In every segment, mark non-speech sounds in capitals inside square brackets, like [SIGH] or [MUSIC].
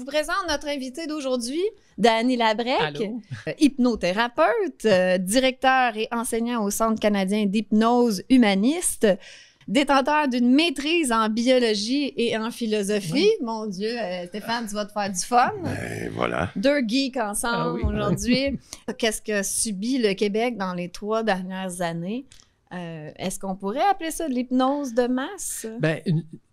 vous présente notre invité d'aujourd'hui, Dany Labrec, euh, hypnothérapeute, euh, directeur et enseignant au Centre canadien d'hypnose humaniste détenteur d'une maîtrise en biologie et en philosophie. Mon Dieu, euh, Stéphane, tu vas te faire du fun. Ben, voilà. Deux geeks ah ensemble aujourd'hui. Qu'est-ce que subit le Québec dans les trois dernières années? Est-ce qu'on pourrait appeler ça de l'hypnose de masse? Ben,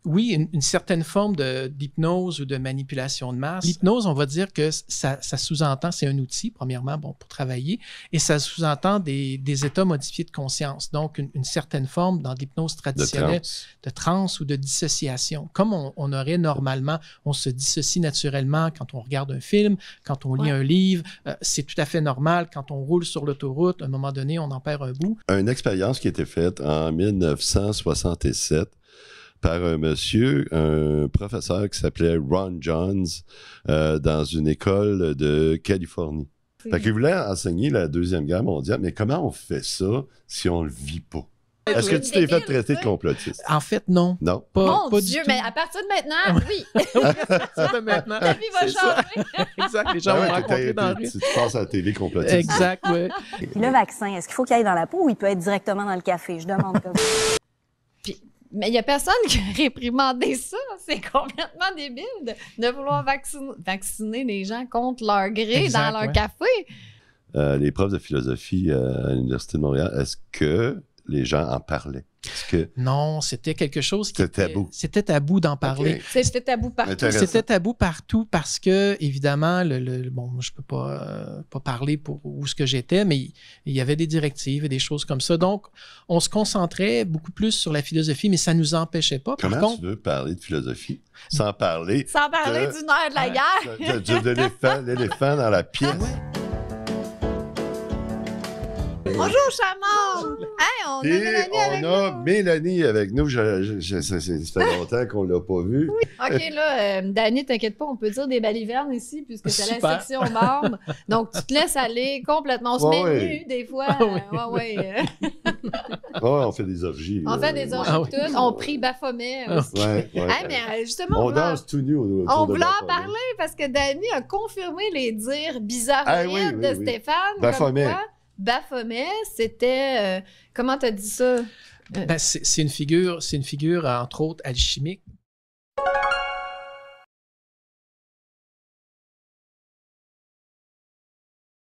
oui, une, certaine forme d'hypnose ou de manipulation de masse. L'hypnose, on va dire que ça, sous-entend, c'est un outil, premièrement, bon, pour travailler, et ça sous-entend des, états modifiés de conscience, donc une, certaine forme dans l'hypnose traditionnelle de transe ou de dissociation. Comme on, aurait normalement, on se dissocie naturellement quand on regarde un film, quand on lit un livre, euh, c'est tout à fait normal. Quand on roule sur l'autoroute, à un moment donné, on en perd un bout. Une expérience qui a été faite en 1967 par un monsieur, un professeur qui s'appelait Ron Johns euh, dans une école de Californie. Fait qu'il voulait enseigner la Deuxième Guerre mondiale, mais comment on fait ça si on le vit pas? Est-ce que tu t'es fait traiter de complotiste? En fait, non. Non. Pas, Mon Dieu, mais à partir de maintenant, ah [LAUGHS] oui. à partir de maintenant. la vie va changer. [LAUGHS] exact. Les gens ben vont rencontrer dans la Tu passes à la télé, complotiste. Exact, oui. le vaccin, est-ce qu'il faut qu'il aille dans la peau ou il peut être directement dans le café? Je demande ça. Puis, mais il n'y a personne qui a [LAUGHS] réprimandé ça. C'est complètement débile de, vouloir vacciner, les gens contre leur gré dans leur café. Euh, les profs de philosophie euh, à l'Université de Montréal, est-ce que les gens en parlaient? non, c'était quelque chose qui C'était tabou. C'était tabou d'en parler. C'était tabou partout. C'était tabou partout parce que, évidemment, bon, je ne peux pas, euh, pas parler pour où ce que j'étais, mais il, y avait des directives et des choses comme ça. Donc, on se concentrait beaucoup plus sur la philosophie, mais ça ne nous empêchait pas. Comment tu veux parler de philosophie sans parler, sans parler du nerf de la ah, guerre? l'éléphant dans la ah pièce. Bonjour, Chamon! Hey, on a, Mélanie, avec on a nous. Mélanie avec nous. ça, fait longtemps qu'on ne l'a pas vue. OK, là, euh, Dani, t'inquiète pas, on peut dire des balivernes ici puisque c'est la section membre. Donc, tu te laisses aller complètement. On se met nu des fois. Ah, ah, ouais, on fait des orgies. On fait euh, des orgies ah toutes. On prie Baphomet ah. aussi. Ouais, euh, justement, on, danse tout nu. On voulait en parler parce que Dani a confirmé les dires bizarres de Stéphane. Baphomet. Baphomet, c'était. Euh, comment t'as dit ça? Euh. Ben, c'est une figure, c'est une figure, entre autres, alchimique